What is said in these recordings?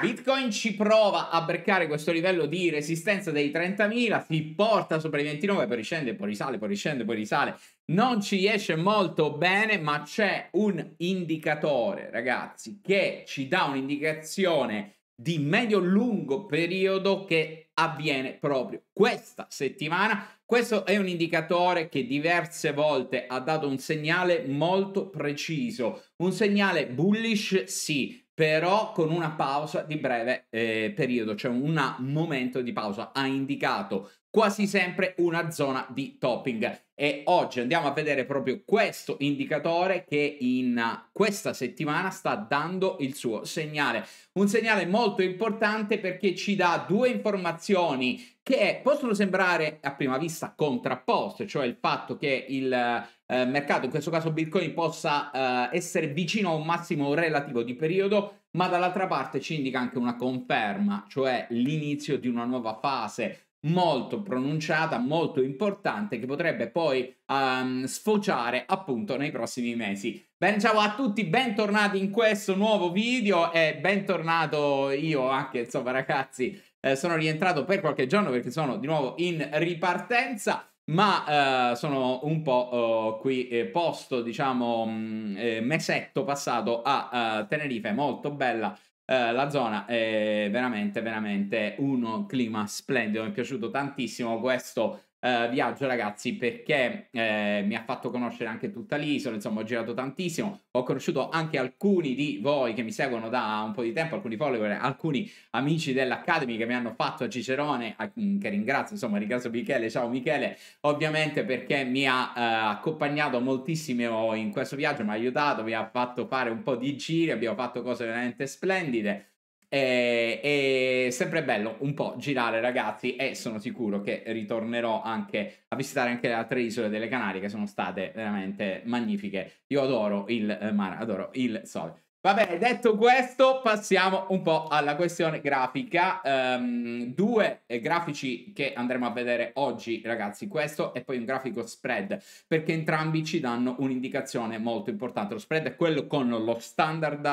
Bitcoin ci prova a breccare questo livello di resistenza dei 30.000, si porta sopra i 29, poi riscende, poi risale, poi riscende, poi risale. Non ci riesce molto bene, ma c'è un indicatore, ragazzi, che ci dà un'indicazione di medio-lungo periodo che avviene proprio questa settimana. Questo è un indicatore che diverse volte ha dato un segnale molto preciso, un segnale bullish sì, però con una pausa di breve eh, periodo, cioè un momento di pausa. Ha indicato quasi sempre una zona di topping e oggi andiamo a vedere proprio questo indicatore che in questa settimana sta dando il suo segnale. Un segnale molto importante perché ci dà due informazioni che possono sembrare a prima vista contrapposte, cioè il fatto che il, eh, mercato, in questo caso Bitcoin, possa eh, essere vicino a un massimo relativo di periodo, ma dall'altra parte ci indica anche una conferma, cioè l'inizio di una nuova fase molto pronunciata, molto importante, che potrebbe poi um, sfociare appunto nei prossimi mesi. Bene, ciao a tutti, bentornati in questo nuovo video e bentornato io anche, insomma ragazzi, eh, sono rientrato per qualche giorno perché sono di nuovo in ripartenza ma eh, sono un po' eh, qui eh, posto, diciamo, mh, mm, eh, mesetto passato a eh, Tenerife, molto bella. Eh, la zona è veramente, veramente un clima splendido. Mi è piaciuto tantissimo questo eh, viaggio ragazzi perché eh, mi ha fatto conoscere anche tutta l'isola, insomma ho girato tantissimo, ho conosciuto anche alcuni di voi che mi seguono da un po' di tempo, alcuni follower, alcuni amici dell'Academy che mi hanno fatto a Cicerone, a, mm, che ringrazio, insomma ringrazio Michele, ciao Michele, ovviamente perché mi ha eh, accompagnato moltissimo in questo viaggio, mi ha aiutato, mi ha fatto fare un po' di giri, abbiamo fatto cose veramente splendide. E, eh, è sempre bello un po' girare ragazzi e sono sicuro che ritornerò anche a visitare anche le altre isole delle Canarie che sono state veramente magnifiche. Io adoro il eh, mare, adoro il sole. Vabbè, detto questo, passiamo un po' alla questione grafica. Um, due eh, grafici che andremo a vedere oggi, ragazzi, questo e poi un grafico spread, perché entrambi ci danno un'indicazione molto importante. Lo spread è quello con lo standard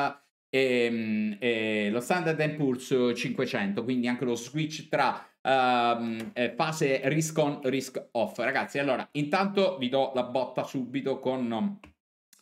e, ehm, e eh, lo Standard Poor's 500, quindi anche lo switch tra um, fase risk on, risk off. Ragazzi, allora, intanto vi do la botta subito con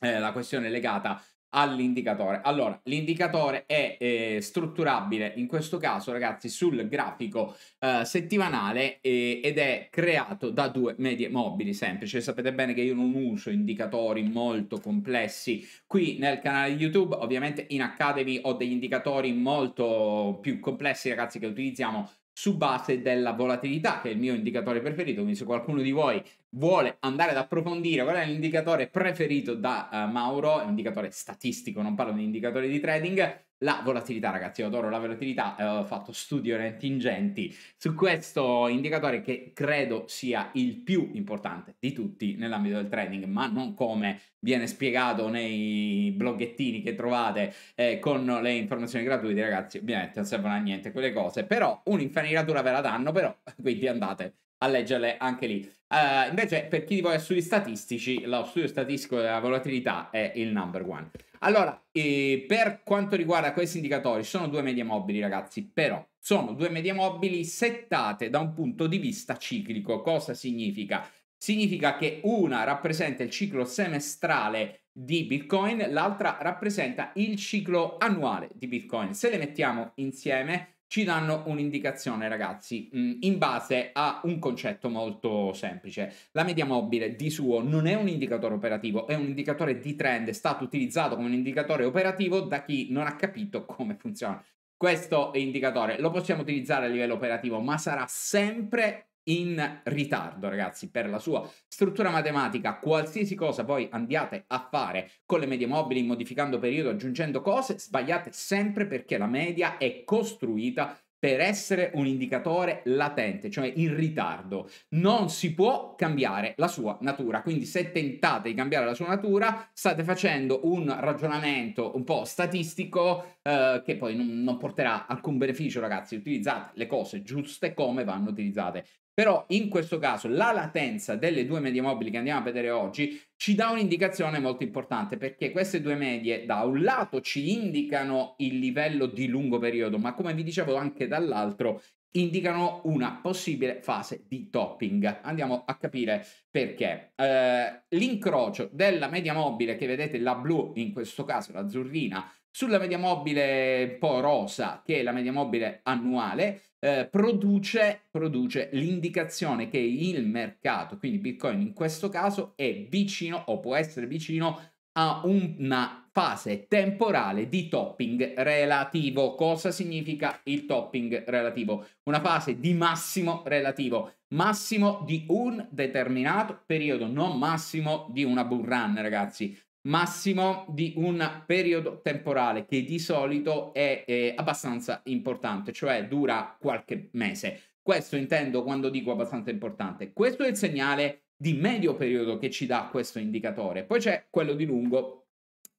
eh, la questione legata all'indicatore. Allora, l'indicatore è eh, strutturabile in questo caso, ragazzi, sul grafico eh, settimanale eh, ed è creato da due medie mobili semplici. Sapete bene che io non uso indicatori molto complessi qui nel canale YouTube. Ovviamente in Academy ho degli indicatori molto più complessi, ragazzi, che utilizziamo su base della volatilità, che è il mio indicatore preferito. Quindi se qualcuno di voi vuole andare ad approfondire qual è l'indicatore preferito da uh, Mauro, è un indicatore statistico, non parlo di indicatore di trading, la volatilità, ragazzi, io adoro la volatilità, eh, ho fatto studi orienti ingenti su questo indicatore che credo sia il più importante di tutti nell'ambito del trading, ma non come viene spiegato nei bloggettini che trovate eh, con le informazioni gratuite, ragazzi, ovviamente non servono a niente quelle cose, però un'infarinatura ve la danno, però quindi andate a leggerle anche lì. Uh, invece, per chi vuole studi statistici, lo studio statistico della volatilità è il number one. Allora, eh, per quanto riguarda questi indicatori, sono due medie mobili, ragazzi, però sono due medie mobili settate da un punto di vista ciclico. Cosa significa? Significa che una rappresenta il ciclo semestrale di Bitcoin, l'altra rappresenta il ciclo annuale di Bitcoin. Se le mettiamo insieme, ci danno un'indicazione, ragazzi, mm, in base a un concetto molto semplice. La media mobile di suo non è un indicatore operativo, è un indicatore di trend, è stato utilizzato come un indicatore operativo da chi non ha capito come funziona. Questo indicatore lo possiamo utilizzare a livello operativo, ma sarà sempre in ritardo, ragazzi, per la sua struttura matematica. Qualsiasi cosa voi andiate a fare con le medie mobili, modificando periodo, aggiungendo cose, sbagliate sempre perché la media è costruita per essere un indicatore latente, cioè in ritardo. Non si può cambiare la sua natura, quindi se tentate di cambiare la sua natura state facendo un ragionamento un po' statistico eh, che poi non, non porterà alcun beneficio, ragazzi. Utilizzate le cose giuste come vanno utilizzate. Però in questo caso la latenza delle due medie mobili che andiamo a vedere oggi ci dà un'indicazione molto importante perché queste due medie da un lato ci indicano il livello di lungo periodo, ma come vi dicevo anche dall'altro indicano una possibile fase di topping. Andiamo a capire perché. Eh, l'incrocio della media mobile che vedete la blu, in questo caso l'azzurrina, sulla media mobile un po' rosa che è la media mobile annuale eh, produce, produce, l'indicazione che il mercato, quindi Bitcoin in questo caso, è vicino o può essere vicino a una fase temporale di topping relativo. Cosa significa il topping relativo? Una fase di massimo relativo, massimo di un determinato periodo, non massimo di una bull run, ragazzi massimo di un periodo temporale che di solito è eh, abbastanza importante, cioè dura qualche mese. Questo intendo quando dico abbastanza importante. Questo è il segnale di medio periodo che ci dà questo indicatore. Poi c'è quello di lungo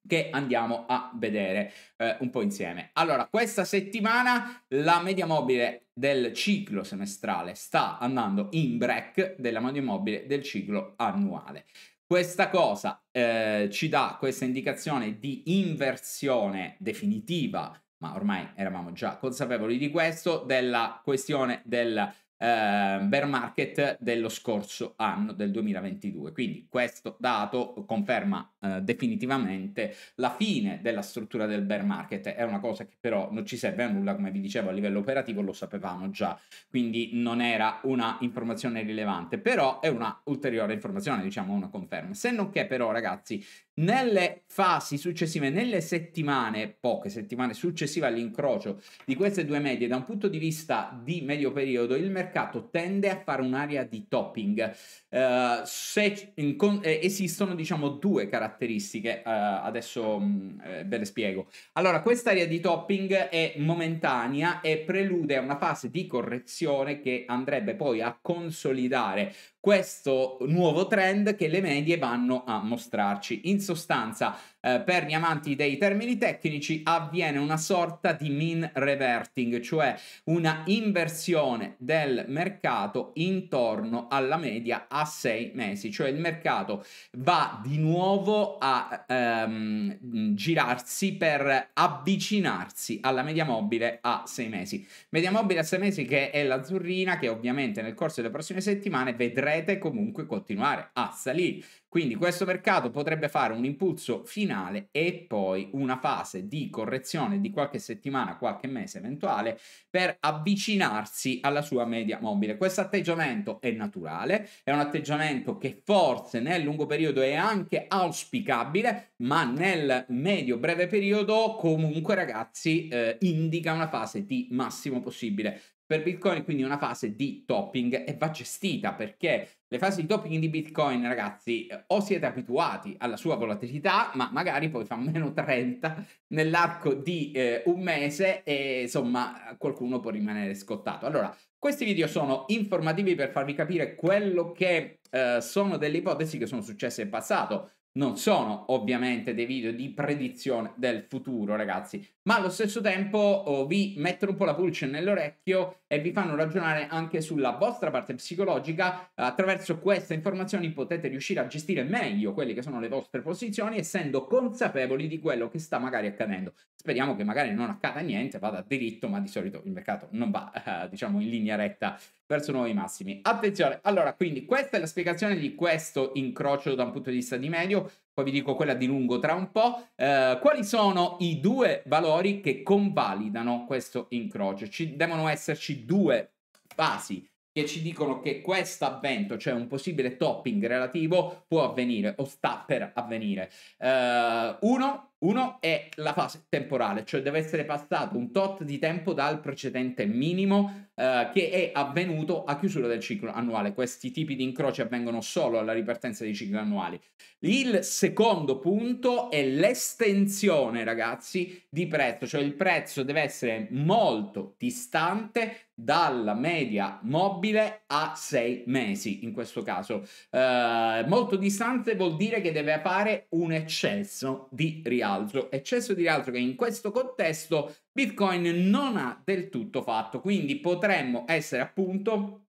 che andiamo a vedere eh, un po' insieme. Allora, questa settimana la media mobile del ciclo semestrale sta andando in break della media mobile del ciclo annuale. Questa cosa eh, ci dà questa indicazione di inversione definitiva, ma ormai eravamo già consapevoli di questo, della questione del eh, bear market dello scorso anno del 2022. Quindi questo dato conferma eh, definitivamente la fine della struttura del bear market. È una cosa che però non ci serve a nulla, come vi dicevo a livello operativo lo sapevamo già, quindi non era una informazione rilevante, però è una ulteriore informazione, diciamo una conferma. Se non che però ragazzi nelle fasi successive, nelle settimane, poche settimane successive all'incrocio di queste due medie, da un punto di vista di medio periodo, il mercato mercato tende a fare un'area di topping. Uh, se con- eh, esistono diciamo due caratteristiche, uh, adesso mh, mm, ve le spiego. Allora, quest'area di topping è momentanea e prelude a una fase di correzione che andrebbe poi a consolidare questo nuovo trend che le medie vanno a mostrarci. In sostanza, eh, per gli amanti dei termini tecnici, avviene una sorta di mean reverting, cioè una inversione del mercato intorno alla media a sei mesi, cioè il mercato va di nuovo a ehm, girarsi per avvicinarsi alla media mobile a sei mesi. Media mobile a sei mesi che è l'azzurrina che ovviamente nel corso delle prossime settimane vedremo dovrete comunque continuare a salire. Quindi questo mercato potrebbe fare un impulso finale e poi una fase di correzione di qualche settimana, qualche mese eventuale per avvicinarsi alla sua media mobile. Questo atteggiamento è naturale, è un atteggiamento che forse nel lungo periodo è anche auspicabile, ma nel medio breve periodo comunque ragazzi eh, indica una fase di massimo possibile per Bitcoin, quindi una fase di topping e va gestita perché le fasi di topping di Bitcoin, ragazzi, eh, o siete abituati alla sua volatilità, ma magari poi fa meno 30 nell'arco di eh, un mese e insomma qualcuno può rimanere scottato. Allora, questi video sono informativi per farvi capire quello che eh, sono delle ipotesi che sono successe in passato non sono ovviamente dei video di predizione del futuro, ragazzi, ma allo stesso tempo oh, vi mettono un po' la pulce nell'orecchio e vi fanno ragionare anche sulla vostra parte psicologica. Attraverso queste informazioni potete riuscire a gestire meglio quelle che sono le vostre posizioni, essendo consapevoli di quello che sta magari accadendo. Speriamo che magari non accada niente, vada dritto, ma di solito il mercato non va, eh, diciamo, in linea retta verso nuovi massimi. Attenzione, allora, quindi questa è la spiegazione di questo incrocio da un punto di vista di medio, poi vi dico quella di lungo tra un po'. Eh, quali sono i due valori che convalidano questo incrocio? Ci devono esserci due fasi che ci dicono che questo avvento, cioè un possibile topping relativo, può avvenire o sta per avvenire. Eh, uno uno è la fase temporale, cioè deve essere passato un tot di tempo dal precedente minimo eh, che è avvenuto a chiusura del ciclo annuale. Questi tipi di incroci avvengono solo alla ripartenza dei cicli annuali. Il secondo punto è l'estensione, ragazzi, di prezzo, cioè il prezzo deve essere molto distante dalla media mobile a 6 mesi in questo caso. Eh, molto distante vuol dire che deve fare un eccesso di rialzo altro, eccesso di altro che in questo contesto Bitcoin non ha del tutto fatto, quindi potremmo essere appunto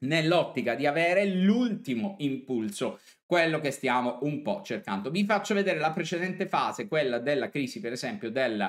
nell'ottica di avere l'ultimo impulso, quello che stiamo un po' cercando. Vi faccio vedere la precedente fase, quella della crisi per esempio del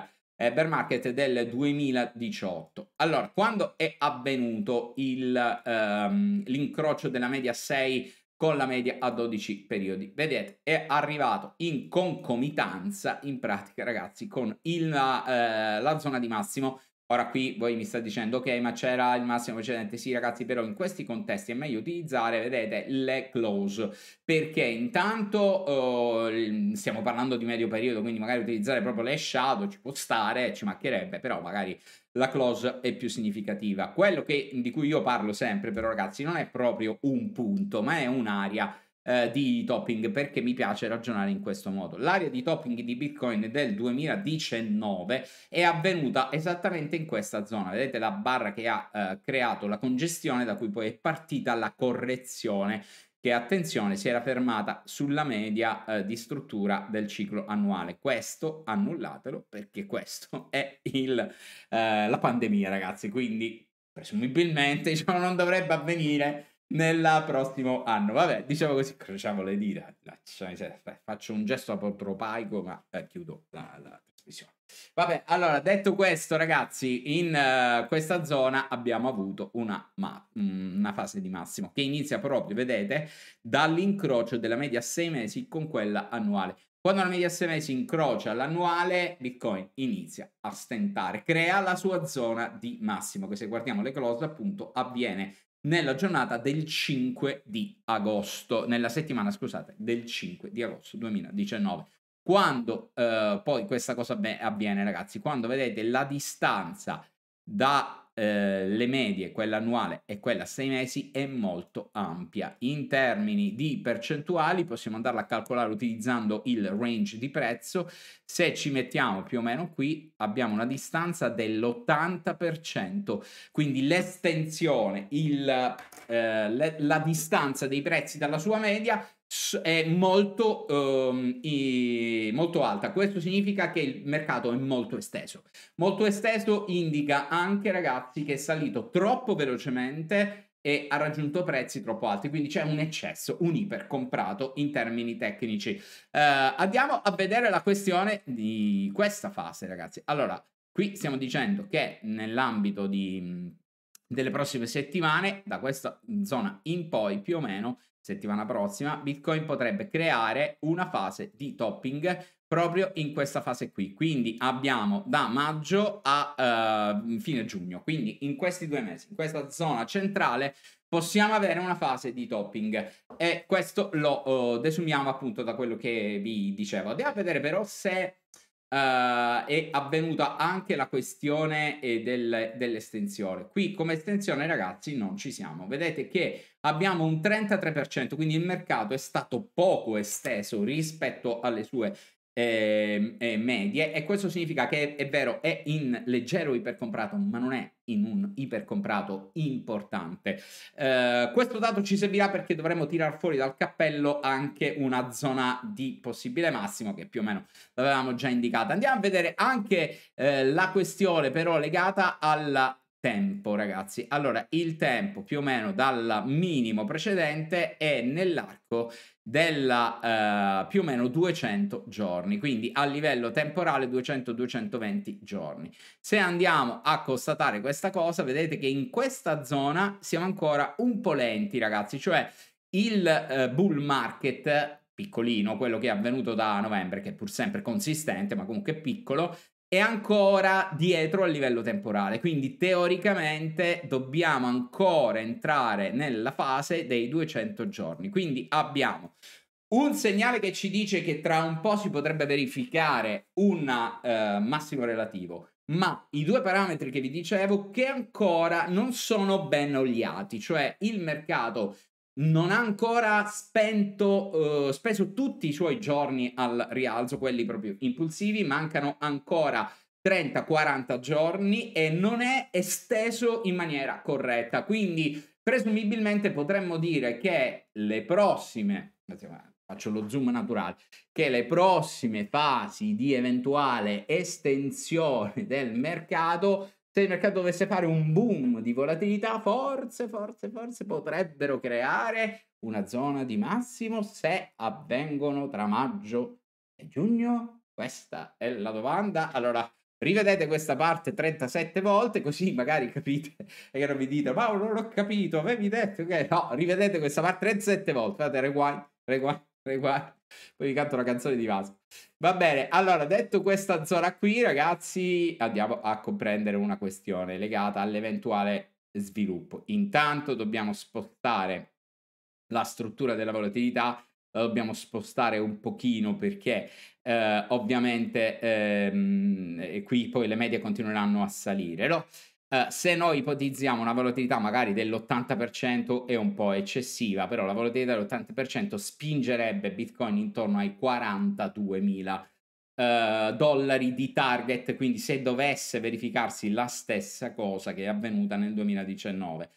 eh, bear market del 2018. Allora, quando è avvenuto il, ehm, l'incrocio della media 6 con la media a 12 periodi. Vedete, è arrivato in concomitanza, in pratica, ragazzi, con il, eh, la zona di massimo. Ora qui voi mi state dicendo, ok, ma c'era il massimo precedente. Sì, ragazzi, però in questi contesti è meglio utilizzare, vedete, le close, perché intanto eh, stiamo parlando di medio periodo, quindi magari utilizzare proprio le shadow ci può stare, ci mancherebbe, però magari la close è più significativa. Quello che, di cui io parlo sempre però ragazzi non è proprio un punto ma è un'area eh, di topping perché mi piace ragionare in questo modo. L'area di topping di Bitcoin del 2019 è avvenuta esattamente in questa zona, vedete la barra che ha eh, creato la congestione da cui poi è partita la correzione che attenzione si era fermata sulla media eh, di struttura del ciclo annuale. Questo annullatelo perché questo è il, eh, la pandemia, ragazzi. Quindi presumibilmente diciamo, non dovrebbe avvenire nel prossimo anno. Vabbè, diciamo così, crociamo le dita. Faccio un gesto apotropaico, ma eh, chiudo la, la trasmissione. Vabbè, allora, detto questo, ragazzi, in uh, questa zona abbiamo avuto una, mm, una, fase di massimo che inizia proprio, vedete, dall'incrocio della media a 6 mesi con quella annuale. Quando la media a 6 mesi incrocia l'annuale, Bitcoin inizia a stentare, crea la sua zona di massimo, che se guardiamo le close, appunto, avviene nella giornata del 5 di agosto, nella settimana, scusate, del 5 di agosto 2019. Quando eh, poi questa cosa avviene, ragazzi, quando vedete la distanza da eh, le medie, quella annuale e quella a 6 mesi, è molto ampia. In termini di percentuali possiamo andarla a calcolare utilizzando il range di prezzo. Se ci mettiamo più o meno qui, abbiamo una distanza dell'80%, quindi l'estensione, eh, la distanza dei prezzi dalla sua media è molto, um, i, molto alta. Questo significa che il mercato è molto esteso. Molto esteso indica anche, ragazzi, che è salito troppo velocemente e ha raggiunto prezzi troppo alti, quindi c'è un eccesso, un iper comprato in termini tecnici. Uh, andiamo a vedere la questione di questa fase, ragazzi. Allora, qui stiamo dicendo che nell'ambito di delle prossime settimane, da questa zona in poi più o meno, settimana prossima, Bitcoin potrebbe creare una fase di topping proprio in questa fase qui. Quindi abbiamo da maggio a uh, fine giugno, quindi in questi due mesi, in questa zona centrale, possiamo avere una fase di topping e questo lo uh, desumiamo appunto da quello che vi dicevo. Andiamo a vedere però se Uh, è avvenuta anche la questione eh, del, dell'estensione. Qui come estensione ragazzi non ci siamo. Vedete che abbiamo un 33%, quindi il mercato è stato poco esteso rispetto alle sue eh, eh, medie e questo significa che è vero è in leggero ipercomprato ma non è in un ipercomprato importante eh, questo dato ci servirà perché dovremo tirar fuori dal cappello anche una zona di possibile massimo che più o meno l'avevamo già indicata andiamo a vedere anche eh, la questione però legata alla tempo, ragazzi. Allora, il tempo più o meno dal minimo precedente è nell'arco della eh, più o meno 200 giorni, quindi a livello temporale 200-220 giorni. Se andiamo a constatare questa cosa, vedete che in questa zona siamo ancora un po' lenti, ragazzi, cioè il eh, bull market piccolino, quello che è avvenuto da novembre, che è pur sempre consistente, ma comunque piccolo, è ancora dietro a livello temporale, quindi teoricamente dobbiamo ancora entrare nella fase dei 200 giorni. Quindi abbiamo un segnale che ci dice che tra un po' si potrebbe verificare un eh, massimo relativo, ma i due parametri che vi dicevo che ancora non sono ben oliati, cioè il mercato non ha ancora spento, uh, speso tutti i suoi giorni al rialzo, quelli proprio impulsivi, mancano ancora 30-40 giorni e non è esteso in maniera corretta. Quindi presumibilmente potremmo dire che le prossime, faccio lo zoom naturale, che le prossime fasi di eventuale estensione del mercato se il mercato dovesse fare un boom di volatilità, forse, forse, forse potrebbero creare una zona di massimo se avvengono tra maggio e giugno? Questa è la domanda. Allora, rivedete questa parte 37 volte, così magari capite e non vi dite, ma non ho capito, avevi detto che... No, rivedete questa parte 37 volte, fate rewind, rewind Poi canto una canzone di Vasco. Va bene, allora detto questa zona qui, ragazzi, andiamo a comprendere una questione legata all'eventuale sviluppo. Intanto dobbiamo spostare la struttura della volatilità la dobbiamo spostare un pochino perché eh, ovviamente ehm, qui poi le medie continueranno a salire, no? Eh, se noi ipotizziamo una volatilità magari dell'80% è un po' eccessiva, però la volatilità dell'80% spingerebbe Bitcoin intorno ai 42.000 uh, eh, dollari di target, quindi se dovesse verificarsi la stessa cosa che è avvenuta nel 2019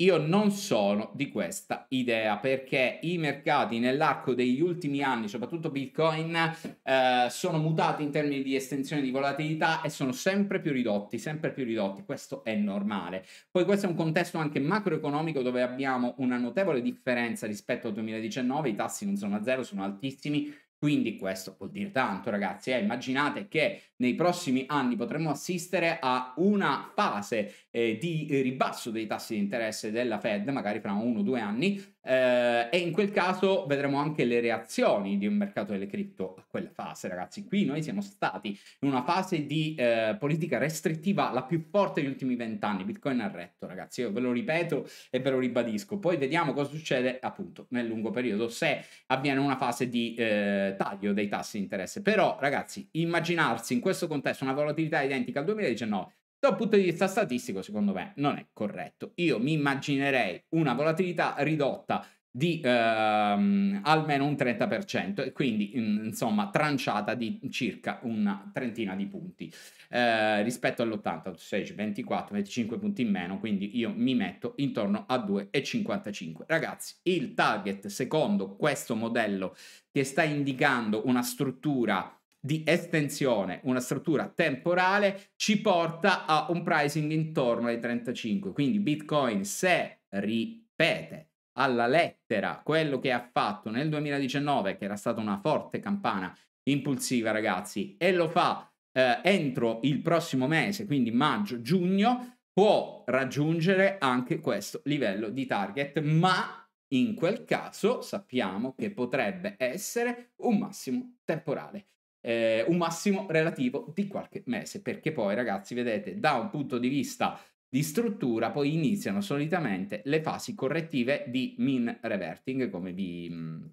io non sono di questa idea perché i mercati nell'arco degli ultimi anni, soprattutto Bitcoin, eh, sono mutati in termini di estensione di volatilità e sono sempre più ridotti, sempre più ridotti. Questo è normale. Poi questo è un contesto anche macroeconomico dove abbiamo una notevole differenza rispetto al 2019, i tassi non sono a zero, sono altissimi, quindi questo vuol dire tanto ragazzi, eh? immaginate che nei prossimi anni potremmo assistere a una fase eh, di ribasso dei tassi di interesse della Fed, magari fra uno o due anni, eh, e in quel caso vedremo anche le reazioni di un mercato delle cripto a quella fase, ragazzi. Qui noi siamo stati in una fase di eh, politica restrittiva la più forte degli ultimi vent'anni. Bitcoin ha retto, ragazzi. Io ve lo ripeto e ve lo ribadisco. Poi vediamo cosa succede appunto nel lungo periodo se avviene una fase di eh, taglio dei tassi di interesse. Però, ragazzi, immaginarsi in questo contesto una volatilità identica al 2019 da un punto di vista statistico, secondo me, non è corretto. Io mi immaginerei una volatilità ridotta di ehm, almeno un 30% e quindi insomma tranciata di circa una trentina di punti eh, rispetto all'80, 16, 24, 25 punti in meno, quindi io mi metto intorno a 2,55. Ragazzi, il target secondo questo modello che sta indicando una struttura di estensione, una struttura temporale, ci porta a un pricing intorno ai 35. Quindi Bitcoin se ripete alla lettera quello che ha fatto nel 2019, che era stata una forte campana impulsiva, ragazzi, e lo fa eh, entro il prossimo mese, quindi maggio-giugno, può raggiungere anche questo livello di target, ma in quel caso sappiamo che potrebbe essere un massimo temporale eh, un massimo relativo di qualche mese, perché poi ragazzi, vedete, da un punto di vista di struttura poi iniziano solitamente le fasi correttive di min reverting, come vi, mm,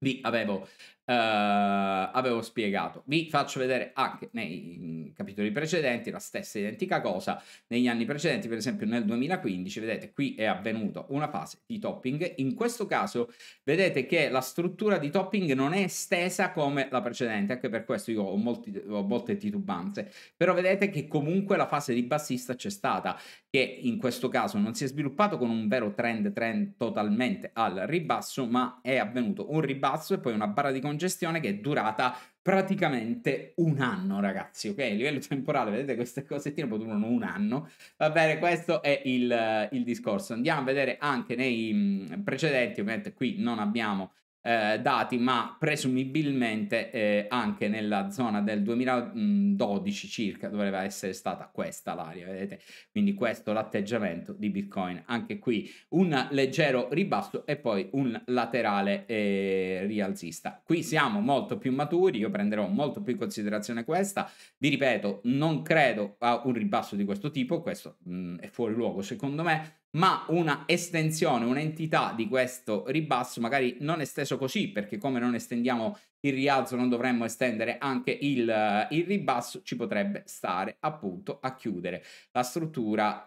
vi avevo eh, avevo spiegato. Vi faccio vedere anche nei mm, capitoli precedenti la stessa identica cosa. Negli anni precedenti, per esempio nel 2015, vedete qui è avvenuta una fase di topping. In questo caso vedete che la struttura di topping non è estesa come la precedente, anche per questo io ho, molti, ho molte titubanze, però vedete che comunque la fase di bassista c'è stata, che in questo caso non si è sviluppato con un vero trend trend totalmente al ribasso, ma è avvenuto un ribasso e poi una barra di congedo congestione che è durata praticamente un anno, ragazzi, ok? A livello temporale, vedete queste cosettine poi durano un anno. Va bene, questo è il, il discorso. Andiamo a vedere anche nei precedenti, ovviamente qui non abbiamo eh, dati, ma presumibilmente eh, anche nella zona del 2012 circa dovrebbe essere stata questa l'area, vedete? Quindi questo l'atteggiamento di Bitcoin, anche qui un leggero ribasso e poi un laterale eh, rialzista. Qui siamo molto più maturi, io prenderò molto più in considerazione questa, vi ripeto, non credo a un ribasso di questo tipo, questo mh, mm, è fuori luogo secondo me, ma una estensione, un'entità di questo ribasso, magari non esteso così, perché come non estendiamo il rialzo non dovremmo estendere anche il, eh, il ribasso, ci potrebbe stare appunto a chiudere la struttura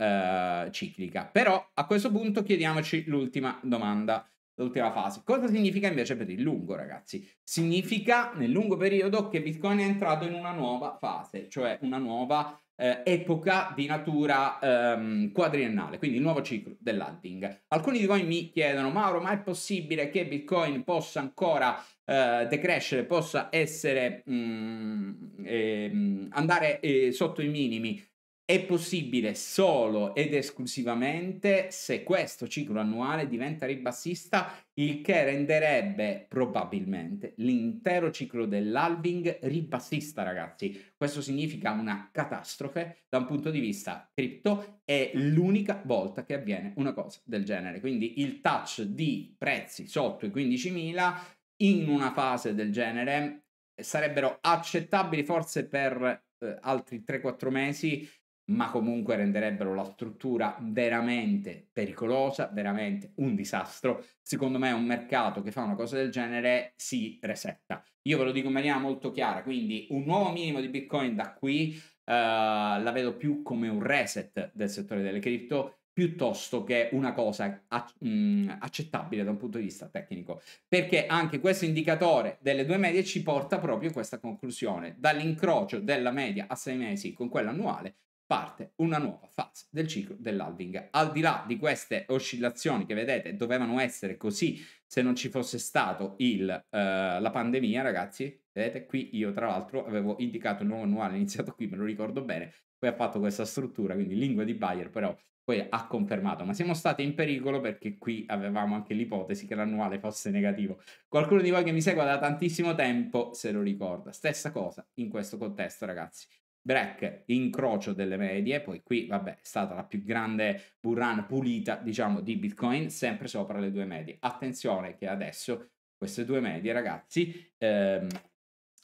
eh, ciclica. Però a questo punto chiediamoci l'ultima domanda l'ultima fase. Cosa significa invece per il lungo, ragazzi? Significa nel lungo periodo che Bitcoin è entrato in una nuova fase, cioè una nuova fase eh, epoca di natura ehm, quadriennale, quindi il nuovo ciclo dell'halving. Alcuni di voi mi chiedono, Mauro, ma è possibile che Bitcoin possa ancora eh, decrescere, possa essere mh, mm, ehm, andare eh, sotto i minimi? è possibile solo ed esclusivamente se questo ciclo annuale diventa ribassista, il che renderebbe probabilmente l'intero ciclo dell'alving ribassista, ragazzi. Questo significa una catastrofe da un punto di vista cripto, è l'unica volta che avviene una cosa del genere. Quindi il touch di prezzi sotto i 15.000 in una fase del genere sarebbero accettabili forse per eh, altri 3-4 mesi ma comunque renderebbero la struttura veramente pericolosa, veramente un disastro. Secondo me un mercato che fa una cosa del genere si resetta. Io ve lo dico in maniera molto chiara, quindi un nuovo minimo di Bitcoin da qui uh, la vedo più come un reset del settore delle cripto piuttosto che una cosa mm, accettabile da un punto di vista tecnico, perché anche questo indicatore delle due medie ci porta proprio a questa conclusione, dall'incrocio della media a sei mesi con quella annuale parte una nuova fase del ciclo dell'alving. Al di là di queste oscillazioni che vedete dovevano essere così se non ci fosse stato il, uh, la pandemia, ragazzi. Vedete, qui io tra l'altro avevo indicato il nuovo annuale iniziato qui, me lo ricordo bene, poi ha fatto questa struttura, quindi lingua di Bayer, però poi ha confermato, ma siamo stati in pericolo perché qui avevamo anche l'ipotesi che l'annuale fosse negativo. Qualcuno di voi che mi segue da tantissimo tempo se lo ricorda. Stessa cosa in questo contesto, ragazzi break incrocio delle medie, poi qui vabbè è stata la più grande bull pulita diciamo di Bitcoin, sempre sopra le due medie. Attenzione che adesso queste due medie ragazzi ehm,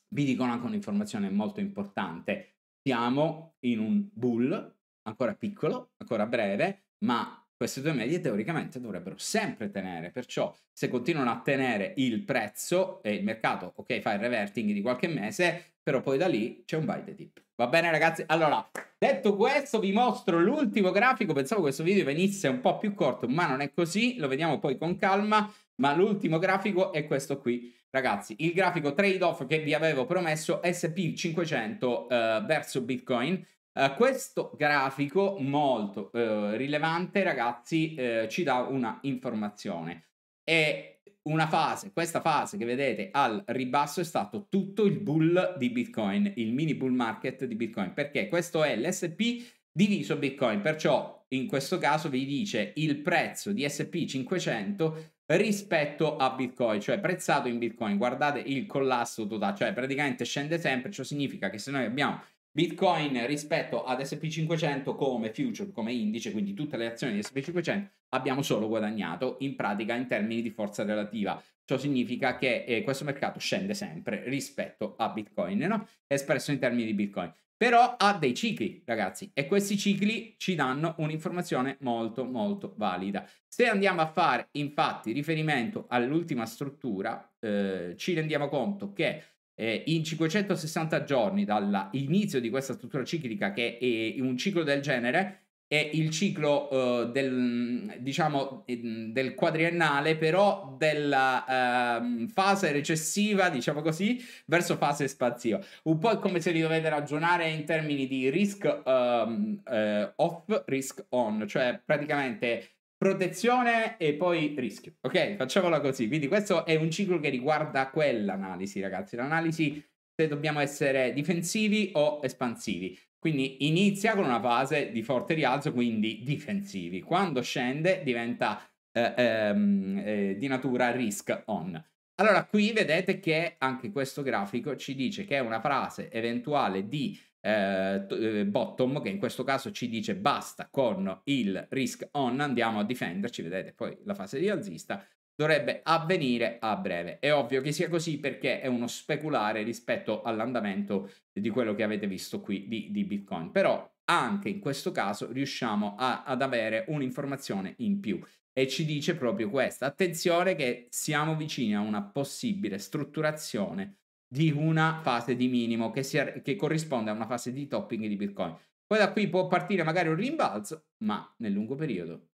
vi dicono anche un'informazione molto importante, siamo in un bull ancora piccolo, ancora breve, ma queste due medie teoricamente dovrebbero sempre tenere, perciò se continuano a tenere il prezzo e il mercato, ok, fa il reverting di qualche mese, però poi da lì c'è un buy the dip. Va bene ragazzi? Allora, detto questo vi mostro l'ultimo grafico, pensavo questo video venisse un po' più corto, ma non è così, lo vediamo poi con calma, ma l'ultimo grafico è questo qui. Ragazzi, il grafico trade-off che vi avevo promesso, SP500 eh, verso Bitcoin, eh, questo grafico molto uh, rilevante, ragazzi, uh, ci dà una informazione. È una fase, questa fase che vedete al ribasso è stato tutto il bull di Bitcoin, il mini bull market di Bitcoin, perché questo è l'SP diviso Bitcoin, perciò in questo caso vi dice il prezzo di SP500 rispetto a Bitcoin, cioè prezzato in Bitcoin. Guardate il collasso totale, cioè praticamente scende sempre, ciò significa che se noi abbiamo Bitcoin rispetto ad SP500 come future, come indice, quindi tutte le azioni di SP500 abbiamo solo guadagnato in pratica in termini di forza relativa. Ciò significa che eh, questo mercato scende sempre rispetto a Bitcoin, no? espresso in termini di Bitcoin. Però ha dei cicli, ragazzi, e questi cicli ci danno un'informazione molto molto valida. Se andiamo a fare infatti riferimento all'ultima struttura, eh, ci rendiamo conto che eh, in 560 giorni dall'inizio di questa struttura ciclica, che è eh, un ciclo del genere, è il ciclo eh, del, diciamo, ehm, del quadriennale, però della eh, fase recessiva, diciamo così, verso fase espansiva. Un po' come se li dovete ragionare in termini di risk um, eh, off, risk on, cioè praticamente protezione e poi rischio. Ok, facciamola così. Quindi questo è un ciclo che riguarda quell'analisi, ragazzi. L'analisi se dobbiamo essere difensivi o espansivi. Quindi inizia con una fase di forte rialzo, quindi difensivi. Quando scende diventa eh, ehm, eh, di natura risk on. Allora qui vedete che anche questo grafico ci dice che è una fase eventuale di eh, eh, bottom che in questo caso ci dice basta con il risk on, andiamo a difenderci, vedete poi la fase di alzista dovrebbe avvenire a breve. È ovvio che sia così perché è uno speculare rispetto all'andamento di quello che avete visto qui di, di Bitcoin, però anche in questo caso riusciamo a, ad avere un'informazione in più e ci dice proprio questa, attenzione che siamo vicini a una possibile strutturazione di una fase di minimo che, sia, che corrisponde a una fase di topping di Bitcoin. Poi da qui può partire magari un rimbalzo, ma nel lungo periodo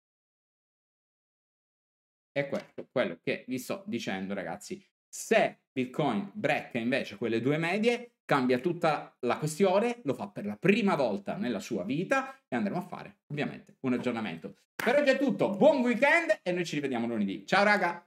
è questo, quello che vi sto dicendo ragazzi. Se Bitcoin brecca invece quelle due medie, cambia tutta la questione, lo fa per la prima volta nella sua vita e andremo a fare ovviamente un aggiornamento. Per oggi è tutto, buon weekend e noi ci rivediamo lunedì. Ciao raga!